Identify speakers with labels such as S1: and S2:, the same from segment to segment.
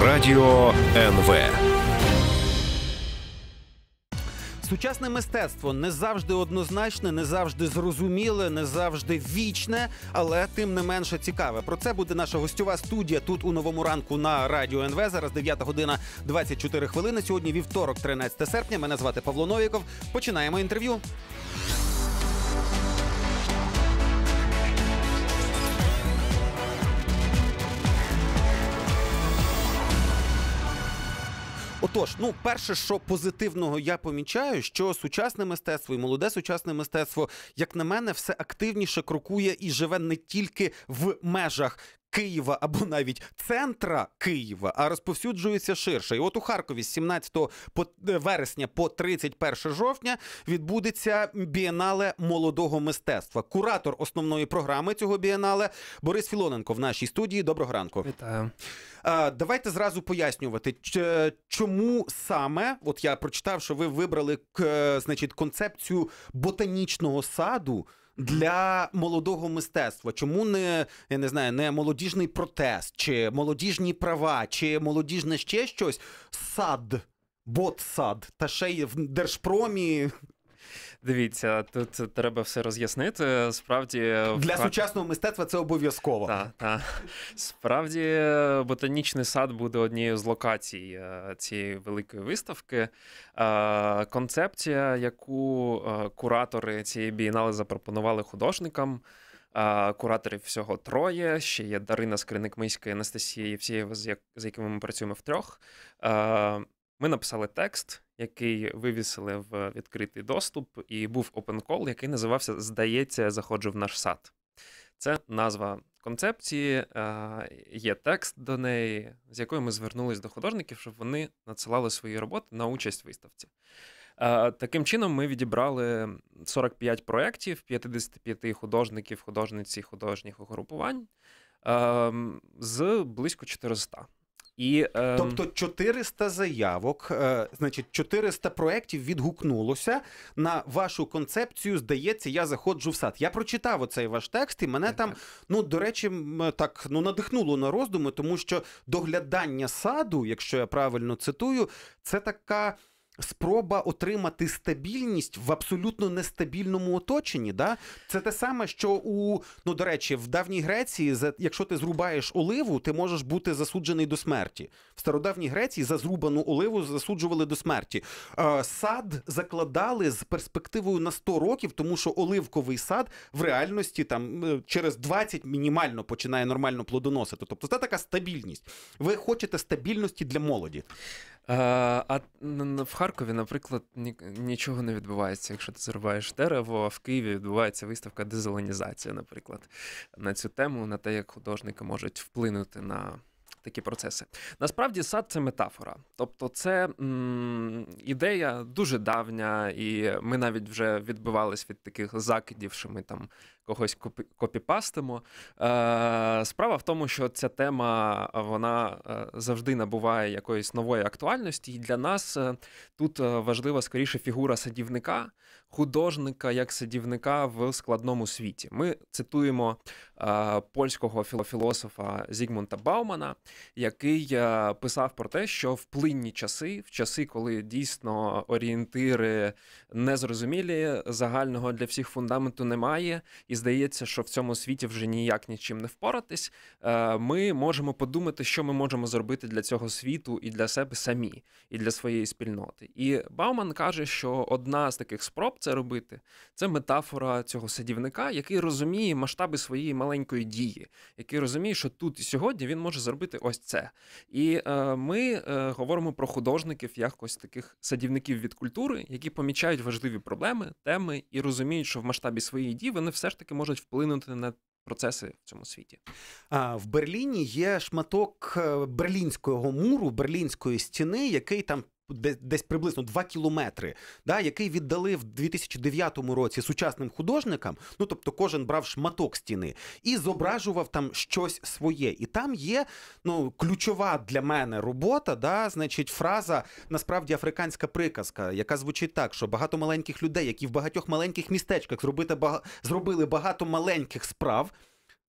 S1: Радіо НВ.
S2: Сучасне мистецтво не завжди однозначне, не завжди зрозуміле, не завжди вічне, але тим не менше цікаве. Про це буде наша гостьова студія тут у новому ранку на радіо НВ. Зараз 9 година 24 хвилини. Сьогодні вівторок, 13 серпня. Мене звати Павло Новіков. Починаємо інтерв'ю. Отож, ну перше, що позитивного я помічаю, що сучасне мистецтво і молоде сучасне мистецтво, як на мене, все активніше крокує і живе не тільки в межах Києва або навіть центра Києва, а розповсюджується ширше. І от у Харкові з 17 по е, вересня по 31 жовтня відбудеться бієнале молодого мистецтва. Куратор основної програми цього бієнале Борис Філоненко в нашій студії. Доброго ранку. Вітаю. Давайте зразу пояснювати, е, чому саме от я прочитав, що ви вибрали е, значить концепцію ботанічного саду для молодого мистецтва? Чому не я не знаю, не молодіжний протест, чи молодіжні права, чи молодіжне ще щось? Сад. Ботсад, та ще й в Держпромі Дивіться, тут треба все роз'яснити.
S1: Справді для факт... сучасного мистецтва це обов'язково. Так, так. Справді, ботанічний сад буде однією з локацій е, цієї великої виставки. Е, концепція, яку е, куратори цієї бієнали запропонували художникам. Кураторів всього троє. Ще є Дарина Скриник-Миська і Анастасія Євсієва, з якими ми працюємо втрьох. Ми написали текст, який вивісили в відкритий доступ, і був опенкол, який називався Здається, заходжу в наш сад. Це назва концепції, е, є текст до неї, з якою ми звернулись до художників, щоб вони надсилали свої роботи на участь в виставці. Е, таким чином, ми відібрали 45 проєктів, 55 художників, художниці, художніх угрупувань ем, з близько
S2: 400. І, е... Тобто 400 заявок, е, значить, 400 проєктів відгукнулося на вашу концепцію. Здається, я заходжу в сад. Я прочитав оцей ваш текст, і мене так, там, так. ну до речі, так ну надихнуло на роздуми, тому що доглядання саду, якщо я правильно цитую, це така спроба отримати стабільність в абсолютно нестабільному оточенні. Да? Це те саме, що у ну до речі, в давній Греції, якщо ти зрубаєш оливу, ти можеш бути засуджений до смерті. В стародавній Греції за зрубану оливу засуджували до смерті. Е, сад закладали з перспективою на 100 років, тому що оливковий сад в реальності там е, через 20 мінімально починає нормально плодоносити. Тобто це така стабільність. Ви хочете стабільності для молоді. А в Харкові,
S1: наприклад, нічого не відбувається, якщо ти зарубаєш дерево, а в Києві відбувається виставка дезелонізація, наприклад, на цю тему, на те, як художники можуть вплинути на такі процеси. Насправді, сад це метафора, тобто це м, ідея дуже давня, і ми навіть вже відбивались від таких закидів, що ми там когось копі- копіпастимо. Е, Справа в тому, що ця тема вона е, завжди набуває якоїсь нової актуальності, і для нас е, тут е, важлива скоріше фігура садівника, художника як садівника в складному світі. Ми цитуємо Е, польського філофілософа Зігмунта Баумана, який е, писав про те, що в плинні часи, в часи, коли дійсно орієнтири незрозумілі, загального для всіх фундаменту немає, і здається, що в цьому світі вже ніяк нічим не впоратись, е, ми можемо подумати, що ми можемо зробити для цього світу і для себе самі, і для своєї спільноти. І Бауман каже, що одна з таких спроб це робити, це метафора цього садівника, який розуміє масштаби своєї маленької маленької дії, який розуміє, що тут і сьогодні він може зробити ось це. І е, ми е, говоримо про художників, якось таких садівників від культури, які помічають важливі проблеми, теми і розуміють, що в масштабі своєї дії вони все ж
S2: таки можуть вплинути на. Процеси в цьому світі А, в Берліні є шматок е, берлінського муру, берлінської стіни, який там десь приблизно 2 кілометри, да, який віддали в 2009 році сучасним художникам. Ну тобто, кожен брав шматок стіни і зображував там щось своє. І там є ну ключова для мене робота. да, Значить, фраза насправді африканська приказка, яка звучить так, що багато маленьких людей, які в багатьох маленьких містечках зробити бага... зробили багато маленьких справ,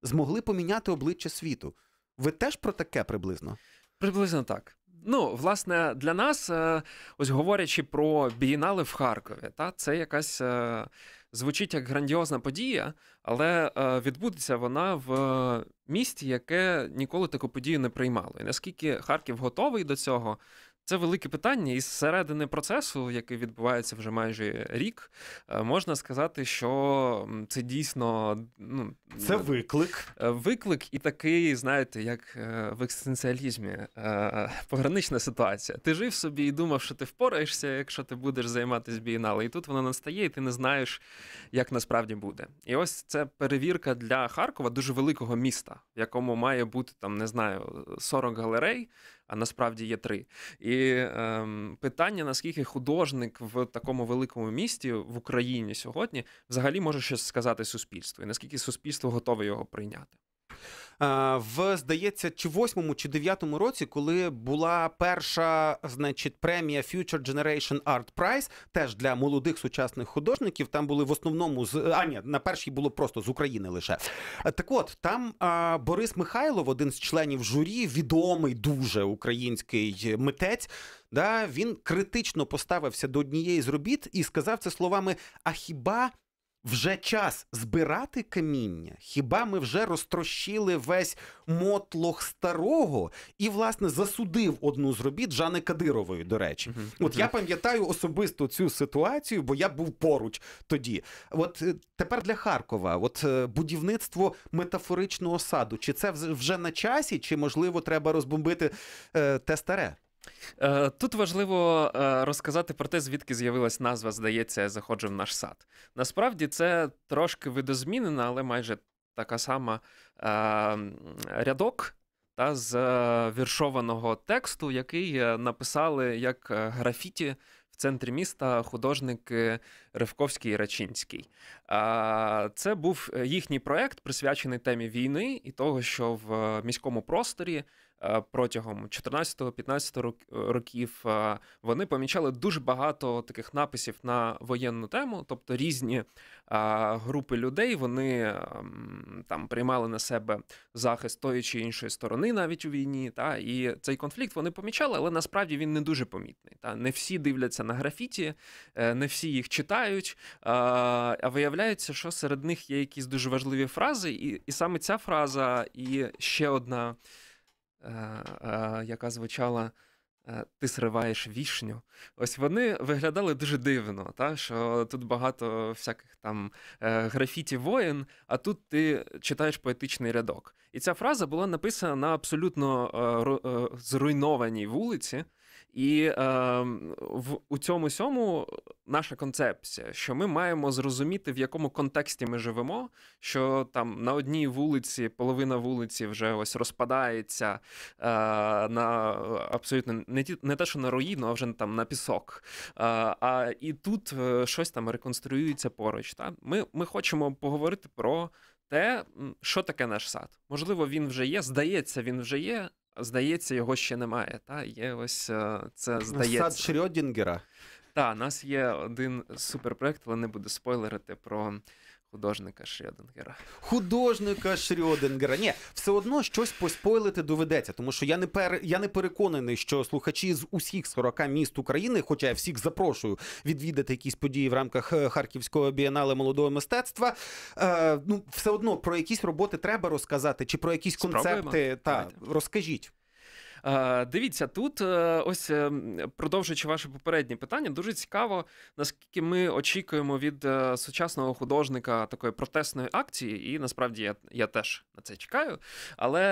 S2: змогли поміняти обличчя світу. Ви теж про таке приблизно? Приблизно так. Ну, власне, для нас, е, ось говорячи про
S1: бієнали в Харкові, та це якась е, звучить як грандіозна подія, але е, відбудеться вона в місті, яке ніколи таку подію не приймало. І наскільки Харків готовий до цього, це велике питання, і зсередини процесу, який відбувається вже майже рік, е, можна сказати, що це дійсно ну це е, виклик. Е, виклик і такий, знаєте, як в екстенціалізмі погранична ситуація. Ти жив собі і думав, що ти впораєшся, якщо ти будеш займатися бієнале. І тут воно настає, і ти не знаєш, як насправді буде. І ось це перевірка для Харкова, дуже великого міста, в якому має бути там, не знаю, 40 галерей а насправді є три. І ем, питання, наскільки художник в такому великому місті в Україні сьогодні взагалі може щось сказати суспільству,
S2: і наскільки суспільство готове його прийняти. Е, в здається, чи восьмому, чи дев'ятому році, коли була перша, значить, премія Future Generation Art Prize, теж для молодих сучасних художників, там були в основному з а ні, на першій було просто з України лише. Так, от там а, Борис Михайлов, один з членів журі, відомий дуже український митець. Да, він критично поставився до однієї з робіт і сказав це словами: а хіба вже час збирати каміння. Хіба ми вже розтрощили весь мотлох старого і, власне, засудив одну з робіт Жани Кадирової, до речі? От я пам'ятаю особисто цю ситуацію, бо я був поруч тоді. От е, тепер для Харкова, от е, будівництво метафоричного саду, чи це вже на часі, чи можливо треба розбомбити е, те старе? Е, тут важливо е, розказати про те,
S1: звідки з'явилась назва, здається, заходжу в наш сад. Насправді це трошки видозмінена, але майже така сама е, рядок та з віршованого тексту, який написали як графіті в центрі міста художники Ревковський і Рачинський. Це був е, їхній проект, присвячений темі війни і того, що в е, міському просторі е, протягом 14-15 років вони помічали дуже багато таких написів на воєнну тему, тобто різні групи людей вони там приймали на себе захист тої чи іншої сторони, навіть у війні. Та і цей конфлікт вони помічали, але насправді він не дуже помітний. Та не всі дивляться на графіті, не всі їх читають грають. А виявляється, що серед них є якісь дуже важливі фрази, і, і саме ця фраза, і ще одна, е, е, яка звучала. Е, ти сриваєш вішню. Ось вони виглядали дуже дивно, та, що тут багато всяких там графіті воїн, а тут ти читаєш поетичний рядок. І ця фраза була написана на абсолютно зруйнованій вулиці, і ем, в, у цьому сьому наша концепція, що ми маємо зрозуміти, в якому контексті ми живемо, що там на одній вулиці половина вулиці вже ось розпадається е, на абсолютно не ті, не те, що на руїну, а вже там на пісок. Е, а і тут е, щось там реконструюється поруч. Та? Ми, Ми хочемо поговорити про. Те, що таке наш сад? Можливо, він вже є. Здається, він вже є, здається, його ще немає. Та є ось е, це здається. Сад Шрьодінгера. Так, у нас є один суперпроект, але не буду спойлерити про. Художника Шрёдингера.
S2: Художника Шрёдингера. Ні, все одно щось поспойлити доведеться, тому що я не пер... я не переконаний, що слухачі з усіх 40 міст України, хоча я всіх запрошую відвідати якісь події в рамках е, Харківського бієнале молодого мистецтва. Е, Ну, все одно про якісь роботи треба розказати, чи про якісь концепти. Спробуємо. Та Давайте. розкажіть.
S1: Е, дивіться, тут е, ось е, продовжуючи ваше попереднє питання, дуже цікаво, наскільки ми очікуємо від сучасного художника такої протестної акції, і насправді я я теж на це чекаю. Але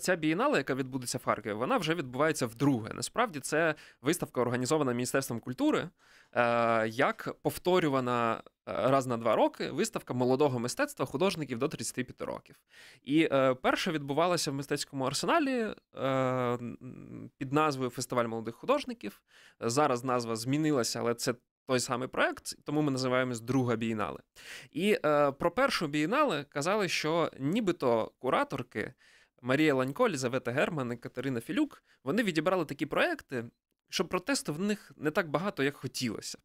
S1: ця бієнала, яка відбудеться в Харкові, вона вже відбувається вдруге. Насправді це виставка організована Міністерством культури. Е, як повторювана е, раз на два роки виставка молодого мистецтва художників до 35 років. І е, перша відбувалася в мистецькому арсеналі під назвою Фестиваль молодих художників. Зараз назва змінилася, але це. Той самий проект, тому ми називаємось друга бієнале. І е, про першу бієнале казали, що нібито кураторки Марія Ланько, Лізавета Герман і Катерина Філюк вони відібрали такі проекти, що протесту в них не так багато, як хотілося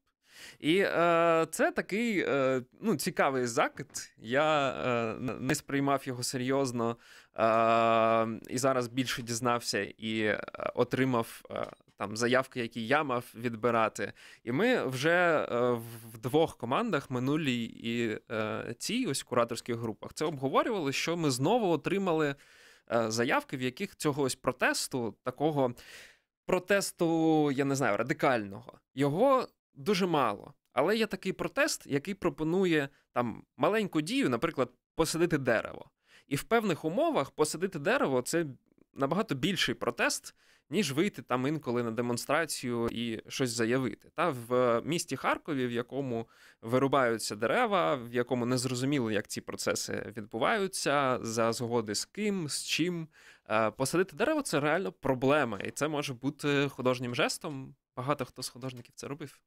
S1: І е, це такий е, ну, цікавий закид. Я е, не сприймав його серйозно е, і зараз більше дізнався і е, отримав е, там заявки, які я мав відбирати. І ми вже е, в двох командах минулій і цій ось кураторських групах це обговорювали, що ми знову отримали заявки, в яких цього ось протесту такого протесту, я не знаю, радикального. Його дуже мало. Але є такий протест, який пропонує там маленьку дію, наприклад, посадити дерево. І в певних умовах посадити дерево це набагато більший протест, ніж вийти там інколи на демонстрацію і щось заявити. Та в е, місті Харкові, в якому вирубаються дерева, в якому не зрозуміло, як ці процеси відбуваються, за згоди з ким, з чим, Е, посадити дерево це реально проблема, і це може бути художнім жестом. Багато хто з художників це робив.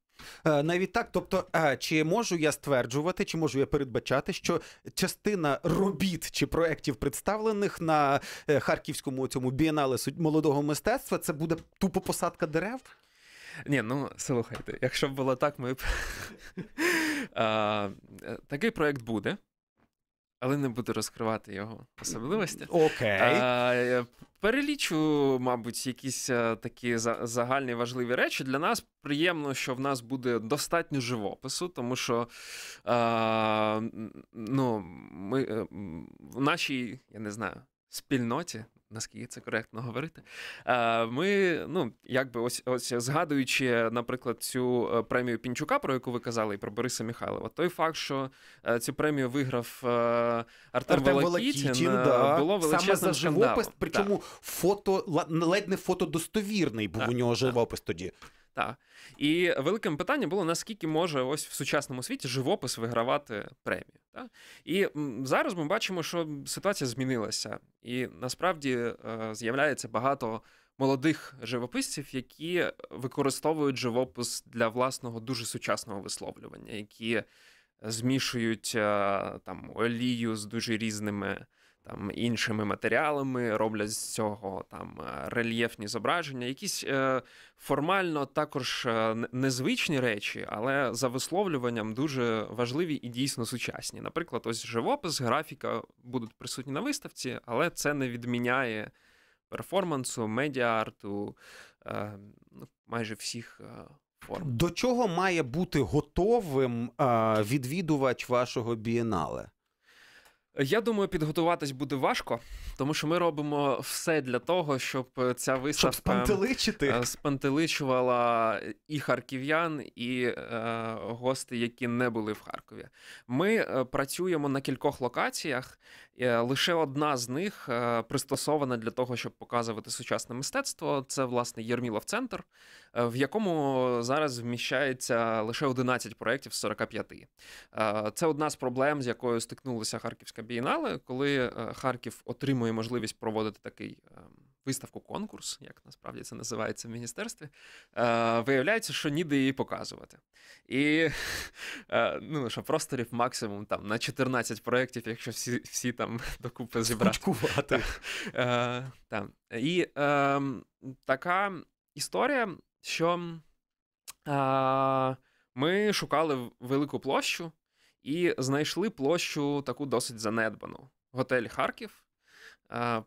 S2: Е, навіть так. Тобто, е, чи можу я стверджувати, чи можу я передбачати, що частина робіт чи проєктів, представлених на харківському цьому бієнале молодого мистецтва, це буде тупо посадка дерев? Ні, ну слухайте, якщо б
S1: було так, ми б такий проект буде але не буду розкривати його особливості. Окей. Okay. Перелічу, мабуть, якісь е, такі загальні важливі речі. Для нас приємно, що в нас буде достатньо живопису, тому що е, ну, ми е, в нашій, я не знаю, спільноті наскільки це коректно говорити. Е, ми, ну якби ось ось згадуючи, наприклад, цю е, премію Пінчука, про яку ви казали, і про Бориса Михайлова, той факт, що е, цю премію виграв
S2: Артем Волокітін, да. було величезним саме за живопис, причому да. фото ледь не фотодостовірний був так, у нього живопис так. тоді. Так. І великим
S1: питанням було, наскільки може ось в сучасному світі живопис вигравати премію. Та? І зараз ми бачимо, що ситуація змінилася. І насправді е, з'являється багато молодих живописців, які використовують живопис для власного дуже сучасного висловлювання, які змішують е, там олію з дуже різними там іншими матеріалами, роблять з цього там е, рельєфні зображення, якісь е, формально також е, незвичні речі, але за висловлюванням дуже важливі і дійсно сучасні. Наприклад, ось живопис, графіка будуть присутні на виставці, але це не відміняє перформансу, медіа-арту, е, ну, майже всіх. Е,
S2: Форм. До чого має бути готовим а, е, відвідувач вашого бієнале?
S1: Я думаю, підготуватись буде важко, тому що ми робимо все для того, щоб е, ця виставка щоб ем, спантеличити. Е, спантеличувала і харків'ян, і е, гости, які не були в Харкові. Ми е, працюємо на кількох локаціях. Е, лише одна з них е, пристосована для того, щоб показувати сучасне мистецтво. Це власне Єрмілов центр, е, в якому зараз вміщається лише 11 проєктів з 45. Це одна з проблем, з якою стикнулася Харківська бієнале, коли Харків отримує можливість проводити такий. Ем, виставку конкурс, як насправді це називається в міністерстві, е, виявляється, що ніде її показувати. І е, ну, що просторів максимум там на 14 проєктів, якщо всі всі там докупи зібрати. Та, е, та. І е, така історія, що е, ми шукали велику площу і знайшли площу таку досить занедбану. Готель Харків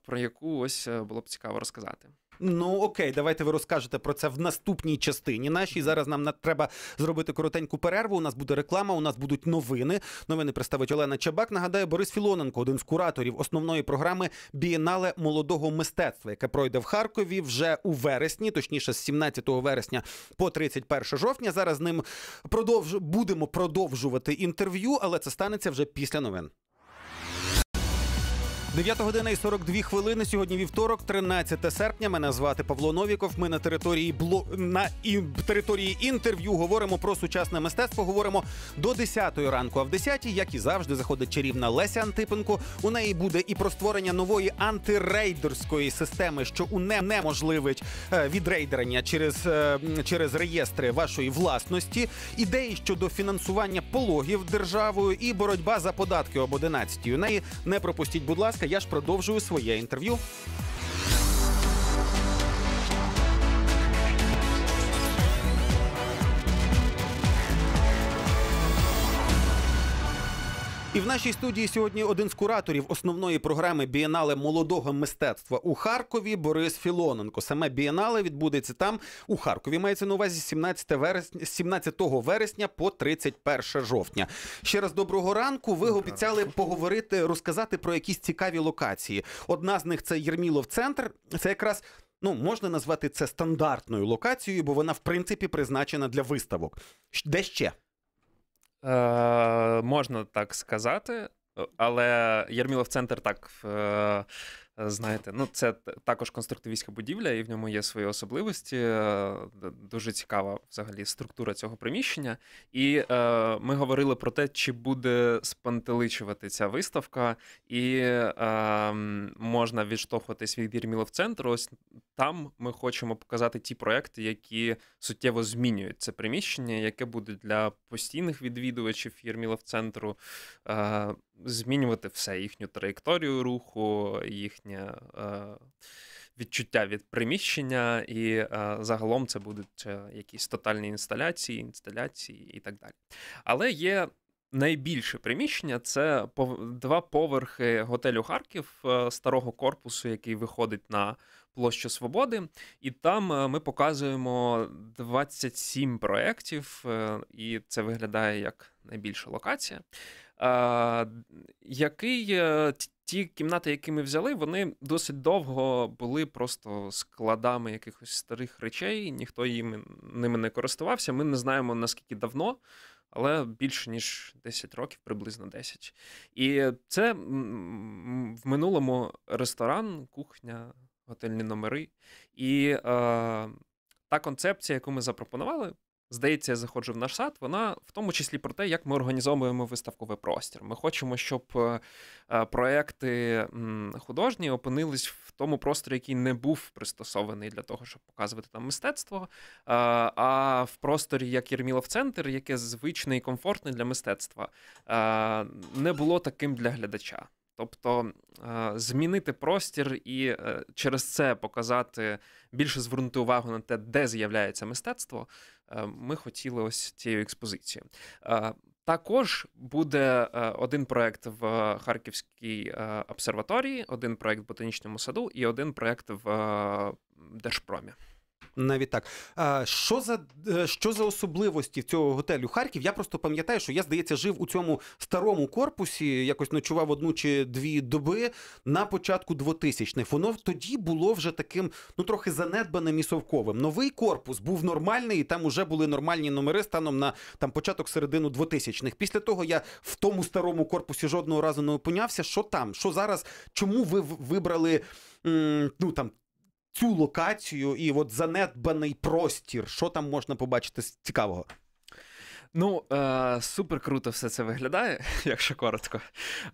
S1: про яку ось е, було б цікаво розказати.
S2: Ну окей, давайте ви розкажете про це в наступній частині. Нашій зараз нам треба зробити коротеньку перерву. У нас буде реклама, у нас будуть новини. Новини представить Олена Чебак. Нагадаю, Борис Філоненко, один з кураторів основної програми Бієнале молодого мистецтва, яке пройде в Харкові вже у вересні, точніше, з 17 вересня по 31 жовтня. Зараз з ним продовж будемо продовжувати інтерв'ю, але це станеться вже після новин. 9 година і 42 хвилини. Сьогодні вівторок, 13 серпня. Мене звати Павло Новіков. Ми на території бло... на і... території інтерв'ю говоримо про сучасне мистецтво. Говоримо до 10 ранку. А в 10, як і завжди, заходить чарівна Леся Антипенко. У неї буде і про створення нової антирейдерської системи, що унеможливить е, відрейдерення через, е, через реєстри вашої власності, ідеї щодо фінансування пологів державою і боротьба за податки об 11. У неї не пропустіть, будь ласка я ж продовжую своє інтерв'ю. І в нашій студії сьогодні один з кураторів основної програми бієнале молодого мистецтва у Харкові Борис Філоненко. Саме бієнале відбудеться там у Харкові. Мається на увазі 17 вересня, 17 вересня по 31 жовтня. Ще раз доброго ранку. Ви обіцяли поговорити, розказати про якісь цікаві локації. Одна з них це Єрмілов центр. Це якраз. Ну, можна назвати це стандартною локацією, бо вона в принципі призначена для виставок. Де ще? Е, Можна
S1: так сказати, але Ярмілов центр так. Е, Е, знаєте, ну це також конструктивістська будівля, і в ньому є свої особливості. Е, дуже цікава взагалі структура цього приміщення. І е, ми говорили про те, чи буде спантеличувати ця виставка, і е, можна відштовхуватись від Єрмілов центру. Ось там ми хочемо показати ті проекти, які суттєво змінюють це приміщення, яке буде для постійних відвідувачів Єрмілов центру. Е, змінювати все, їхню траєкторію руху, їхнє е, відчуття від приміщення, і е, загалом це будуть е, якісь тотальні інсталяції, інсталяції і так далі. Але є. Найбільше приміщення це два поверхи готелю Харків старого корпусу, який виходить на площу Свободи. І там ми показуємо 27 проєктів, і це виглядає як найбільша локація. Е, який е, ті кімнати, які ми взяли, вони досить довго були просто складами якихось старих речей, ніхто їм ними не користувався. Ми не знаємо наскільки давно. Але більше ніж 10 років, приблизно 10. І це в минулому ресторан, кухня, готельні номери. І е, та концепція, яку ми запропонували, Здається, я заходжу в наш сад. вона в тому числі про те, як ми організовуємо виставковий простір. Ми хочемо, щоб е, е, проекти художні опинились в тому просторі, який не був пристосований для того, щоб показувати там мистецтво, е, а в просторі як Єрмілов центр, яке звичне і комфортне для мистецтва, не було таким для глядача. Тобто е, змінити простір і е, через це показати більше звернути увагу на те, де з'являється мистецтво, е, ми хотіли ось цією експозицією. Також буде один проект в Харківській обсерваторії, один проект в ботанічному саду і один проект в
S2: Держпромі. Навіть так. Що за е, що за особливості цього готелю Харків? Я просто пам'ятаю, що я, здається, жив у цьому старому корпусі, якось ночував одну чи дві доби на початку 2000-х. Воно тоді було вже таким, ну трохи занедбаним і совковим. Новий корпус був нормальний, і там вже були нормальні номери станом на там початок середину 2000-х. Після того я в тому старому корпусі жодного разу не опинявся. Що там? Що зараз? Чому ви вибрали? Ну там цю локацію і от занедбаний простір. Що там можна побачити з цікавого? Ну, е, супер круто все це виглядає, якщо коротко.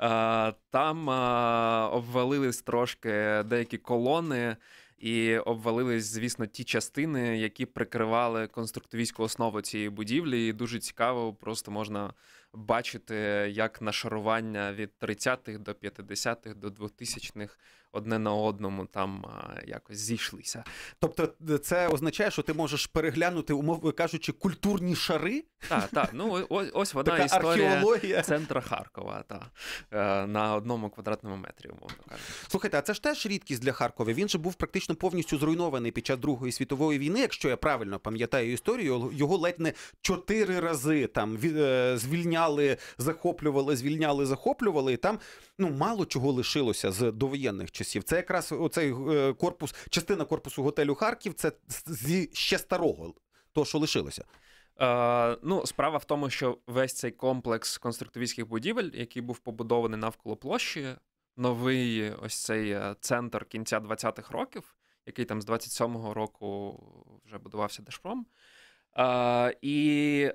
S2: Е,
S1: Там е, обвалились трошки деякі колони, і обвалились, звісно, ті частини, які прикривали конструктивістську основу цієї будівлі. І дуже цікаво, просто можна бачити, як нашарування від 30-х до 50-х до 2000-х одне на одному там якось зійшлися.
S2: Тобто, е, це означає, що ти можеш переглянути, умовно кажучи, культурні шари.
S1: Так, так. Ну ось ось вона така історія археологія. центра Харкова та, е, на
S2: одному квадратному метрі, умовно кажучи. Слухайте, а це ж теж рідкість для Харкова. Він же був практично повністю зруйнований під час Другої світової війни. Якщо я правильно пам'ятаю історію, його ледь не чотири рази там е, звільняли, захоплювали, звільняли, захоплювали, і там ну мало чого лишилося з довоєнних часів часів. Це якраз оцей е, корпус, частина корпусу готелю Харків. Це зі ще старого, то що лишилося. Е,
S1: Ну, справа в тому, що весь цей комплекс конструктивістських будівель, який був побудований навколо площі, новий ось цей е, центр кінця 20-х років, який там з 27-го року вже будувався Держпром. І а,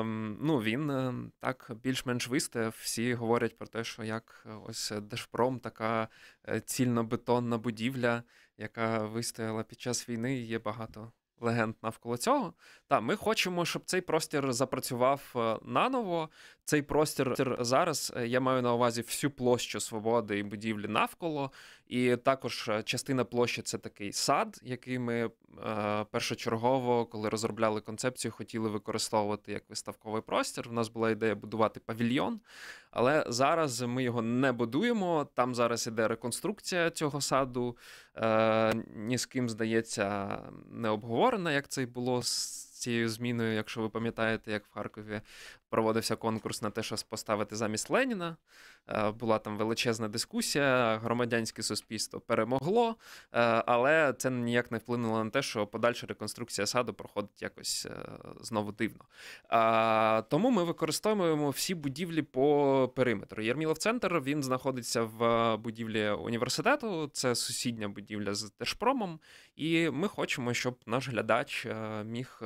S1: ем, ну, він е, так більш-менш вистояв. Всі говорять про те, що як е, ось е, Держпром, така цільнобетонна будівля, яка вистояла під час війни, є багато. Легенд навколо цього. Та ми хочемо, щоб цей простір запрацював наново. Цей простір зараз я маю на увазі всю площу свободи і будівлі навколо. І також е, частина площі це такий сад, який ми е, першочергово, коли розробляли концепцію, хотіли використовувати як виставковий простір. У нас була ідея будувати павільйон, але зараз ми його не будуємо. Там зараз іде реконструкція цього саду. Е, ні з ким здається не обговорена, як це й було з. Цією зміною, якщо ви пам'ятаєте, як в Харкові проводився конкурс на те, що поставити замість Леніна. Е, була там величезна дискусія, громадянське суспільство перемогло, е, але це ніяк не вплинуло на те, що подальша реконструкція саду проходить якось е, знову дивно. Тому ми використовуємо всі будівлі по периметру. Єрмілов центр він знаходиться в будівлі університету, це сусідня будівля з Держпромом, і ми хочемо, щоб наш глядач міг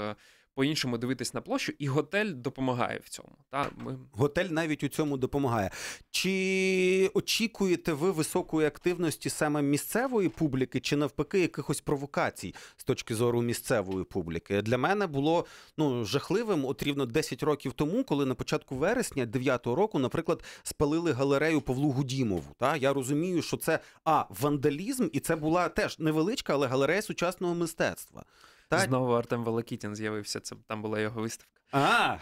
S1: по-іншому дивитись на площу, і готель
S2: допомагає в цьому. Та ми готель навіть у цьому допомагає. Чи очікуєте ви високої активності саме місцевої публіки, чи навпаки якихось провокацій з точки зору місцевої публіки? Для мене було ну жахливим от рівно 10 років тому, коли на початку вересня 9-го року, наприклад, спалили галерею Павлу Гудімову. Та я розумію, що це а вандалізм, і це була теж невеличка, але галерея сучасного мистецтва. Та... Знову Артем Волокітін з'явився. Це там була його виставка. А!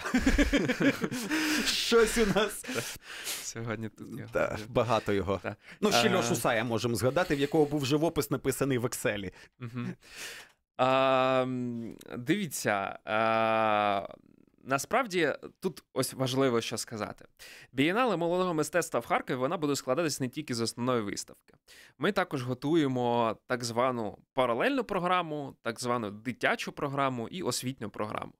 S2: Щось у нас сьогодні тут його. Та, багато його. Та. Ну, ще а... Льошу Сая можемо згадати, в якого був живопис написаний в Excel. Угу.
S1: А, Дивіться. А... Насправді тут ось важливо що сказати. Бієнале молодого мистецтва в Харкові вона буде складатись не тільки з основної виставки. Ми також готуємо так звану паралельну програму, так звану дитячу програму і освітню програму.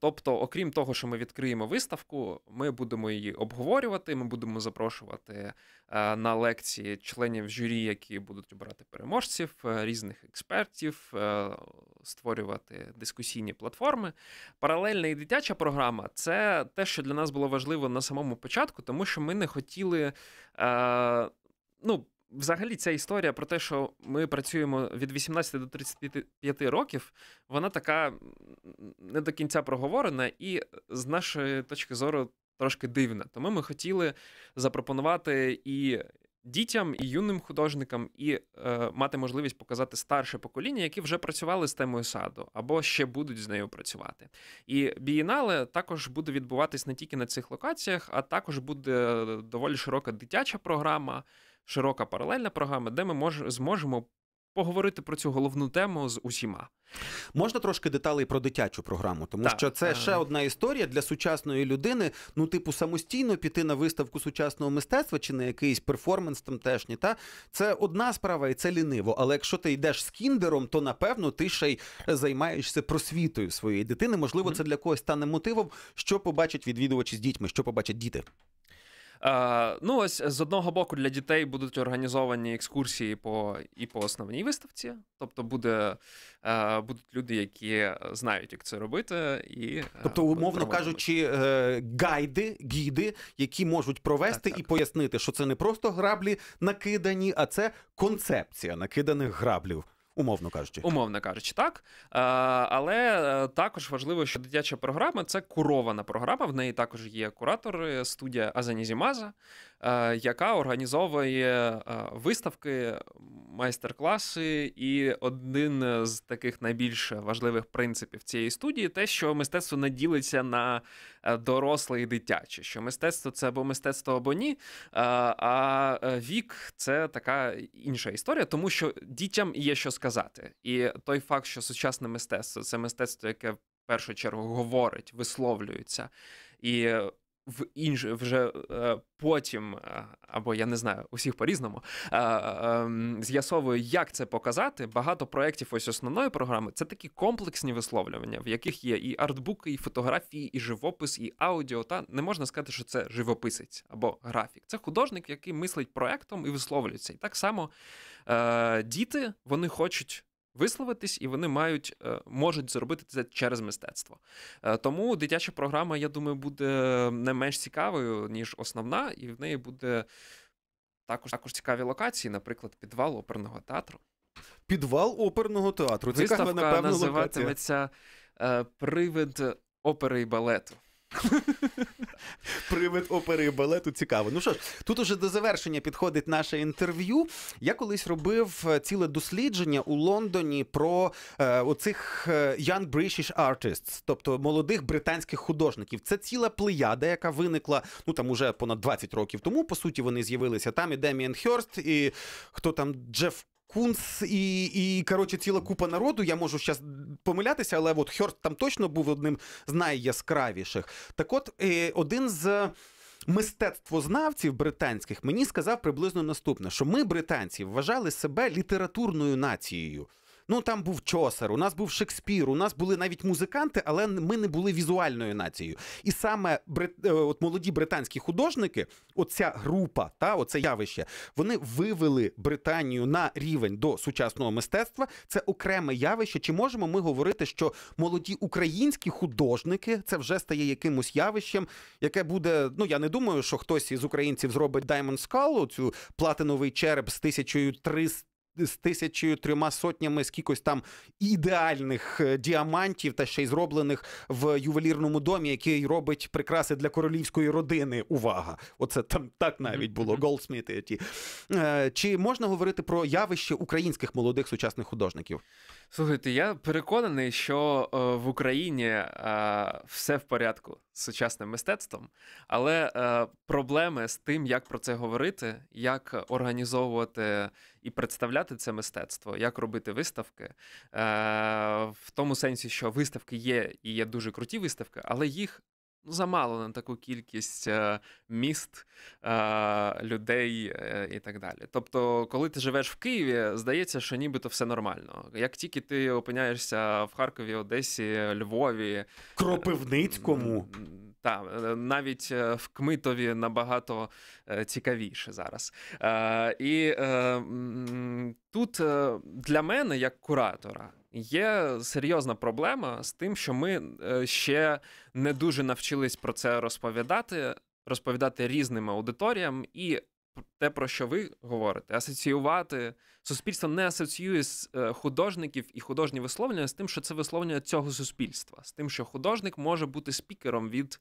S1: Тобто, окрім того, що ми відкриємо виставку, ми будемо її обговорювати. Ми будемо запрошувати е, на лекції членів журі, які будуть обирати переможців, е, різних експертів, е, створювати дискусійні платформи. Паралельна і дитяча програма це те, що для нас було важливо на самому початку, тому що ми не хотіли. Ну, Взагалі, ця історія про те, що ми працюємо від 18 до 35 років, вона така не до кінця проговорена, і е, з нашої точки зору трошки дивна. Тому ми хотіли запропонувати і дітям, і юним художникам, і е, мати можливість показати старше покоління, які вже працювали з темою саду або ще будуть з нею працювати. І бієнале також буде відбуватись не тільки на цих локаціях, а також буде е, доволі широка дитяча програма широка паралельна програма, де ми мож, зможемо. Поговорити про цю головну
S2: тему з усіма можна трошки деталей про дитячу програму, тому так. що це е. ще одна історія для сучасної людини. Ну, типу, самостійно піти на виставку сучасного мистецтва чи на якийсь перформанс там теж ні Та це одна справа, і це ліниво. Але якщо ти йдеш з кіндером, то напевно ти ще й займаєшся просвітою своєї дитини. Можливо, mm-hmm. це для когось стане мотивом, що побачать відвідувачі з дітьми, що побачать діти. Е, ну ось з одного
S1: боку для дітей будуть організовані екскурсії по і по основній виставці. Тобто буде, е, будуть люди, які знають, як це робити, і е, тобто, умовно
S2: кажучи, гайди, гіди, які можуть провести так, так. і пояснити, що це не просто граблі накидані, а це концепція накиданих граблів умовно кажучи, умовно кажучи, так. Е, але е, також важливо, що дитяча програма це курована
S1: програма. В неї також є куратор студія Азанізімаза, е, яка організовує виставки, майстер-класи. І один з таких найбільш важливих принципів цієї студії те, що мистецтво не ділиться на доросле і дитяче, що мистецтво це або мистецтво, або ні. А вік це така інша історія, тому що дітям є що сказати сказати. І той факт, що сучасне мистецтво це мистецтво, яке в першу чергу говорить, висловлюється. І в інше вже е, потім, е, або я не знаю, усіх по-різному е, е, з'ясовую, як це показати. Багато проєктів ось основної програми це такі комплексні висловлювання, в яких є і артбуки, і фотографії, і живопис, і аудіо. Та не можна сказати, що це живописець або графік. Це художник, який мислить проектом і висловлюється. І так само е, діти вони хочуть висловитись, і вони мають е, можуть зробити це через мистецтво. Е, тому дитяча програма, я думаю, буде не менш цікавою, ніж основна, і в неї буде також також цікаві локації, наприклад, підвал оперного театру. Підвал оперного
S2: театру. Цікава, напевно, називатиметься локація. Е, Привид опери і балету. Привид опери і балету цікаво. Ну що ж, тут уже до завершення підходить наше інтерв'ю. Я колись робив е, ціле дослідження у Лондоні про е, оцих е, Young British Artists, тобто молодих британських художників. Це ціла плеяда, яка виникла ну там уже понад 20 років тому. По суті, вони з'явилися там. І Деміан Хьорст, і хто там Джеф Кунс і, і коротше, ціла купа народу. Я можу зараз помилятися, але от Хьорст там точно був одним з найяскравіших. Так от, е, один з. Мистецтвознавців британських мені сказав приблизно наступне: що ми, британці, вважали себе літературною нацією. Ну там був Чосер, у нас був Шекспір, у нас були навіть музиканти, але ми не були візуальною нацією. І саме брит... Е, от молоді британські художники, оця група, та оце явище, вони вивели Британію на рівень до сучасного мистецтва. Це окреме явище. Чи можемо ми говорити, що молоді українські художники це вже стає якимось явищем, яке буде. Ну я не думаю, що хтось із українців зробить Diamond Skull, цю платиновий череп з 1300 з тисячею трьома сотнями з кількось там ідеальних е, діамантів та ще й зроблених в ювелірному домі, який робить прикраси для королівської родини. Увага! Оце там так навіть було голдсміти. Ті е, чи можна говорити про явище українських молодих сучасних художників?
S1: Слухайте, я переконаний, що е, в Україні е, все в порядку з сучасним мистецтвом, але е, проблеми з тим, як про це говорити, як організовувати і представляти це мистецтво, як робити виставки, в тому сенсі, що виставки є і є дуже круті виставки, але їх Ну, замало на таку кількість е, міст, е, людей е, і так далі. Тобто, коли ти живеш в Києві, здається, що нібито все нормально. Як тільки ти опиняєшся в Харкові, Одесі, Львові,
S2: Кропивницькому.
S1: Та навіть в Кмитові набагато цікавіше зараз. І тут для мене, як куратора. Є серйозна проблема з тим, що ми е, ще не дуже навчились про це розповідати, розповідати різним аудиторіям і те, про що ви говорите, асоціювати суспільство не асоціює з е, художників і художні висловлення з тим, що це висловлення цього суспільства, з тим, що художник може бути спікером від.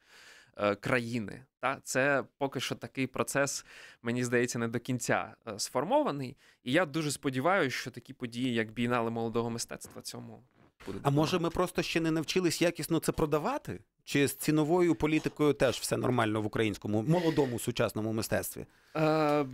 S1: Е, країни. Та це поки що такий процес, мені здається, не до кінця е, сформований. І я дуже сподіваюся, що такі події, як бійнали молодого мистецтва,
S2: цьому буде. А може, ми просто ще не навчились якісно це продавати? Чи з ціновою політикою теж все нормально в українському молодому сучасному мистецтві? Е,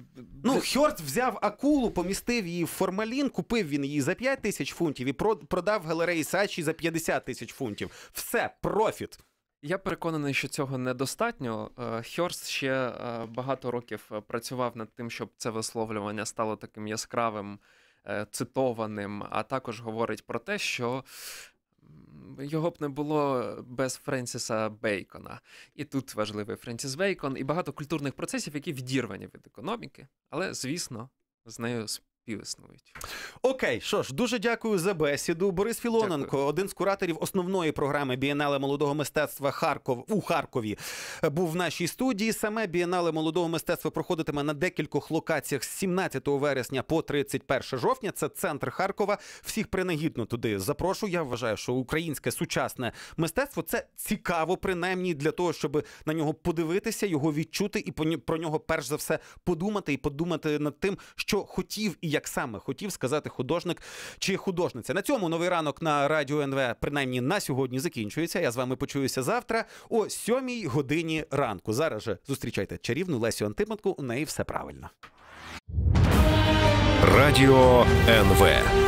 S2: Ну Хьорт взяв акулу, помістив її в формалін, купив він її за 5 тисяч фунтів і продав галереї Сачі за 50 тисяч фунтів. Все профіт. Я переконаний,
S1: що цього недостатньо. Е, Хьорст ще е, багато років е, працював над тим, щоб це висловлювання стало таким яскравим, цитованим, а також говорить про те, що. Його б не було без Френсіса Бейкона. І тут важливий Френсіс Бейкон, і багато культурних процесів, які відірвані від економіки, але, звісно, з нею і існують.
S2: Окей, що ж, дуже дякую за бесіду. Борис Філоненко, дякую. один з кураторів основної програми Бієнале молодого мистецтва Харков у Харкові, був в нашій студії. Саме Бієнале молодого мистецтва проходитиме на декількох локаціях з 17 вересня по 31 жовтня. Це центр Харкова. Всіх принагідно туди запрошую. Я вважаю, що українське сучасне мистецтво це цікаво, принаймні для того, щоб на нього подивитися, його відчути і про нього перш за все подумати і подумати над тим, що хотів і як як саме хотів сказати художник чи художниця. На цьому новий ранок на радіо НВ, принаймні на сьогодні, закінчується. Я з вами почуюся завтра о сьомій годині ранку. Зараз же зустрічайте чарівну Лесю Антименку. У неї все правильно. Радіо НВ.